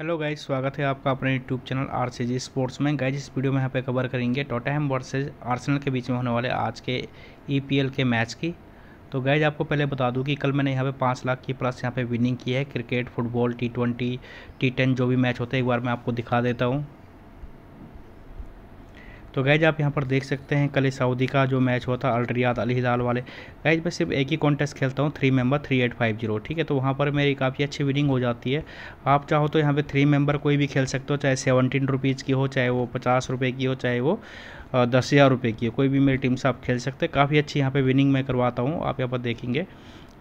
hello guys स्वागत है आपका अपने YouTube channel R C G sports में गाइज इस वीडियो में यहाँ पे कवर करेंगे टोटाहम वर्सेज आर्सेनल के बीच में होने वाले आज के ई पी एल के मैच की तो गाइज आपको पहले बता दूं कि कल मैंने यहाँ पे पाँच लाख की प्लस यहाँ पे विनिंग की है cricket football T twenty T ten जो भी मैच होते हैं एक बार मैं आपको दिखा देता हूँ तो गैज आप यहाँ पर देख सकते हैं कल सऊदी का जो मैच हुआ था अलरियाद अली हिलाल वाले गैज मैं सिर्फ एक ही कॉन्टेस्ट खेलता हूँ three member three eight five zero ठीक है तो वहाँ पर मेरी काफ़ी अच्छी विनिंग हो जाती है आप चाहो तो यहाँ पर थ्री मेंबर कोई भी खेल सकते हो चाहे सेवनटीन रुपीज़ की हो चाहे वो पचास रुपये की हो चाहे वो दस हज़ार रुपये की हो कोई भी मेरी टीम से आप खेल सकते हैं काफ़ी अच्छी यहाँ पर विनिंग मैं करवाता हूँ आप यहाँ पर देखेंगे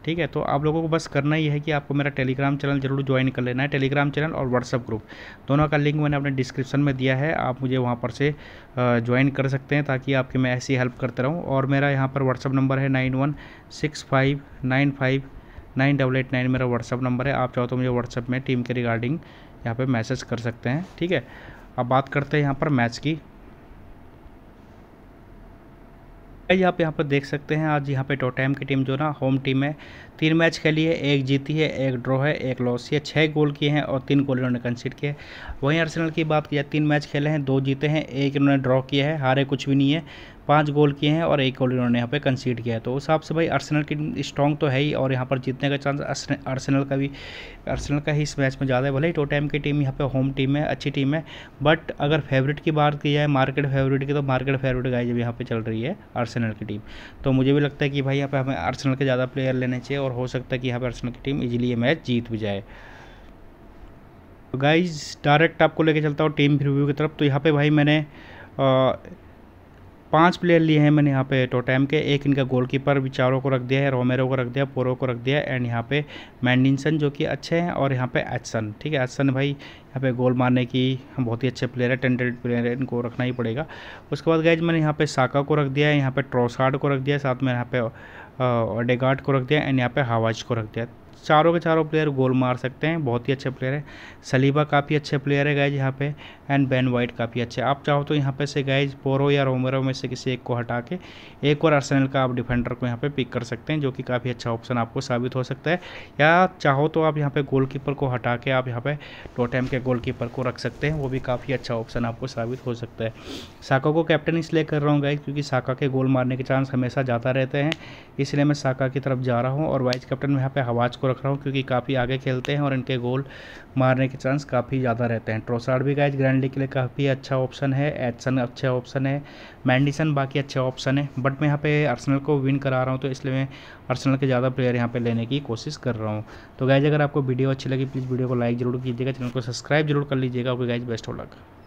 ठीक है तो आप लोगों को बस करना ही है कि आपको मेरा टेलीग्राम चैनल जरूर ज्वाइन कर लेना है टेलीग्राम चैनल और व्हाट्सअप ग्रुप दोनों का लिंक मैंने अपने डिस्क्रिप्शन में दिया है आप मुझे वहाँ पर से ज्वाइन कर सकते हैं ताकि आपकी मैं ऐसी हेल्प करता रहूँ और मेरा यहाँ पर व्हाट्सअप नंबर है nine one six five nine five nine double eight nine मेरा व्हाट्सअप नंबर है आप चाहो तो मुझे व्हाट्सअप में टीम के रिगार्डिंग यहाँ पर मैसेज कर सकते हैं ठीक है अब बात करते हैं यहाँ पर मैच की भाई आप यहाँ पर देख सकते हैं आज यहाँ पे टोटैम की टीम जो ना होम टीम है तीन मैच खेली है एक जीती है एक ड्रॉ है एक लॉस है छः गोल किए हैं और तीन गोल इन्होंने कंसिड किए वहीं अर्सनल की बात की जाए तीन मैच खेले हैं दो जीते हैं एक इन्होंने ड्रॉ किया है हारे कुछ भी नहीं है पाँच गोल किए हैं और एक गोल इन्होंने यहाँ पे कंसीड किया है तो उस हिसाब से भाई अर्सनल की टीम स्ट्रॉन्ग तो है ही और यहाँ पर जीतने का चांस अर्सनल का भी अर्सनल का ही इस मैच में ज़्यादा है भले ही टोटैम की टीम यहाँ पे होम टीम है अच्छी टीम है बट अगर फेवरेट की बात की जाए मार्केट फेवरेट की तो मार्केट फेवरेट गाय जब यहाँ पर चल रही है अर्सनल की टीम तो मुझे भी लगता है कि भाई यहाँ पर हमें अर्सनल के ज़्यादा प्लेयर लेने चाहिए और हो सकता है कि यहाँ पर अर्सनल की टीम ईजिली ये मैच जीत भी जाए गाइज तो डायरेक्ट आपको लेके चलता हूँ टीम रिव्यू की तरफ तो यहाँ पे भाई मैंने पांच प्लेयर लिए हैं मैंने यहाँ पे टोटैम के एक इनका गोलकीपर विचारों को रख दिया है रोमेरो को रख दिया पोरो को रख दिया एंड यहाँ पे मैंडिनसन जो कि अच्छे हैं और यहाँ पे एचसन ठीक है एचसन भाई यहाँ पे गोल मारने की बहुत ही अच्छे प्लेयर है टेंडेड प्लेयर है इनको रखना ही पड़ेगा उसके बाद गए मैंने यहाँ पे साका को रख दिया है यहाँ पे ट्रोसार्ड को रख दिया साथ में यहाँ पे ओडेगार्ड को रख दिया एंड यहाँ पे हवाज को रख दिया चारों के चारों प्लेयर गोल मार सकते हैं बहुत ही अच्छे प्लेयर है सलीबा काफ़ी अच्छे प्लेयर है गाइज यहाँ पे एंड बैन वाइट काफ़ी अच्छे आप चाहो तो यहाँ पे से गाइज पोरो या रोमेरो में से किसी एक को हटा के एक और आर्सेनल का आप डिफेंडर को यहाँ पे पिक कर सकते हैं जो कि काफ़ी अच्छा ऑप्शन आपको साबित हो सकता है या चाहो तो आप यहाँ पर गोल को हटा के आप यहाँ पर टोटैम के गोल को रख सकते हैं वो भी काफ़ी अच्छा ऑप्शन आपको साबित हो सकता है साका को कैप्टन इसलिए कर रहा हूँ गाइज क्योंकि साका के गोल मारने के चांस हमेशा ज़्यादा रहते हैं इसलिए मैं साका की तरफ जा रहा हूँ और वाइस कैप्टन में यहाँ पर हवाज को को रख रहा हूँ क्योंकि काफ़ी आगे खेलते हैं और इनके गोल मारने के चांस काफ़ी ज़्यादा रहते हैं ट्रोसार्ड भी गाइज ग्रैंड लीग के लिए काफ़ी अच्छा ऑप्शन है एडसन अच्छा ऑप्शन है मैंडिसन बाकी अच्छे ऑप्शन है बट मैं यहाँ पे अर्सनल को विन करा रहा हूँ तो इसलिए मैं अर्सनल के ज़्यादा प्लेयर यहाँ पर लेने की कोशिश कर रहा हूँ तो गाइज अगर आपको वीडियो अच्छी लगी प्लीज़ वीडियो को लाइक जरूर कीजिएगा चैनल को सब्सक्राइब जरूर कर लीजिएगा ओके गाइज बेस्ट हो लगा